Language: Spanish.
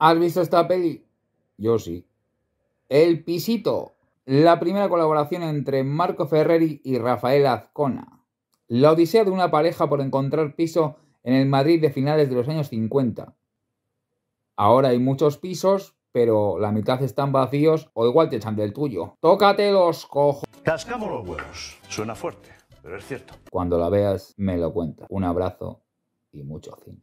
¿Has visto esta peli? Yo sí. El Pisito, la primera colaboración entre Marco Ferreri y Rafael Azcona. La odisea de una pareja por encontrar piso en el Madrid de finales de los años 50. Ahora hay muchos pisos, pero la mitad están vacíos o igual te echan del tuyo. Tócate los cojos. Cascamos los huevos. Suena fuerte, pero es cierto. Cuando la veas, me lo cuenta. Un abrazo y mucho cine.